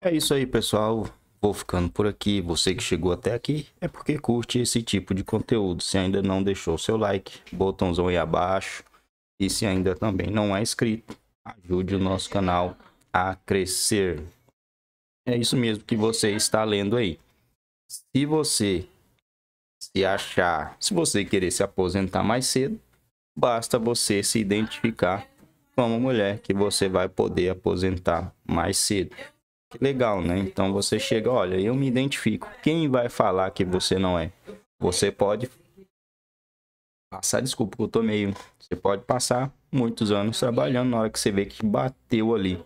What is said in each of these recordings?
É isso aí, pessoal. Vou ficando por aqui. Você que chegou até aqui é porque curte esse tipo de conteúdo. Se ainda não deixou seu like, botãozão aí abaixo. E se ainda também não é inscrito, ajude o nosso canal a crescer. É isso mesmo que você está lendo aí. Se você se achar, se você querer se aposentar mais cedo, basta você se identificar como mulher que você vai poder aposentar mais cedo legal, né? Então você chega, olha, eu me identifico. Quem vai falar que você não é? Você pode passar, desculpa, eu tô meio. Você pode passar muitos anos trabalhando na hora que você vê que bateu ali,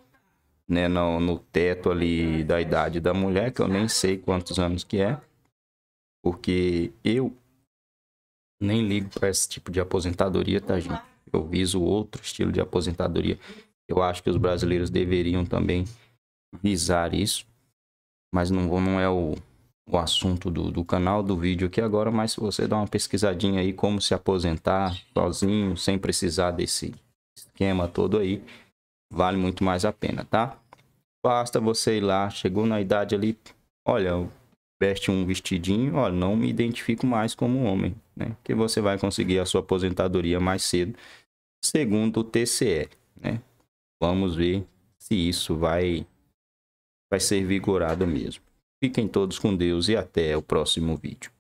né? No, no teto ali da idade da mulher, que eu nem sei quantos anos que é, porque eu nem ligo para esse tipo de aposentadoria, tá, gente? Eu viso outro estilo de aposentadoria. Eu acho que os brasileiros deveriam também visar isso, mas não, não é o, o assunto do, do canal, do vídeo aqui agora, mas se você dá uma pesquisadinha aí como se aposentar sozinho, sem precisar desse esquema todo aí, vale muito mais a pena, tá? Basta você ir lá, chegou na idade ali, olha, veste um vestidinho, olha, não me identifico mais como homem, né? Que você vai conseguir a sua aposentadoria mais cedo, segundo o TCE, né? Vamos ver se isso vai vai ser vigorado mesmo. Fiquem todos com Deus e até o próximo vídeo.